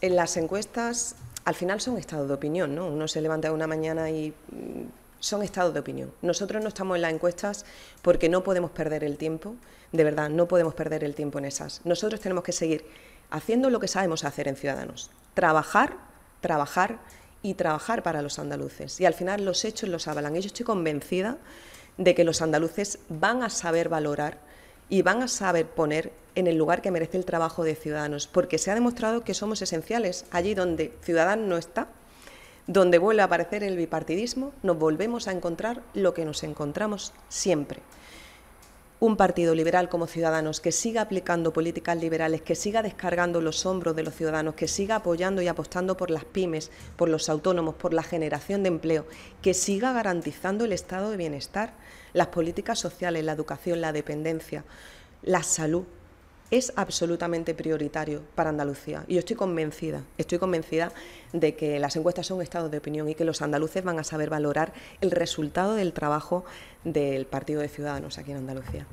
en las encuestas al final son estados de opinión, ¿no? Uno se levanta una mañana y mm, son estados de opinión. Nosotros no estamos en las encuestas porque no podemos perder el tiempo, de verdad, no podemos perder el tiempo en esas. Nosotros tenemos que seguir haciendo lo que sabemos hacer en Ciudadanos, trabajar, trabajar y trabajar para los andaluces. Y al final los hechos los avalan. Y yo estoy convencida de que los andaluces van a saber valorar y van a saber poner en el lugar que merece el trabajo de Ciudadanos, porque se ha demostrado que somos esenciales. Allí donde ciudadano no está, donde vuelve a aparecer el bipartidismo, nos volvemos a encontrar lo que nos encontramos siempre un partido liberal como Ciudadanos que siga aplicando políticas liberales, que siga descargando los hombros de los ciudadanos, que siga apoyando y apostando por las pymes, por los autónomos, por la generación de empleo, que siga garantizando el estado de bienestar, las políticas sociales, la educación, la dependencia, la salud, es absolutamente prioritario para Andalucía. Y yo estoy convencida, estoy convencida de que las encuestas son estado de opinión y que los andaluces van a saber valorar el resultado del trabajo del Partido de Ciudadanos aquí en Andalucía.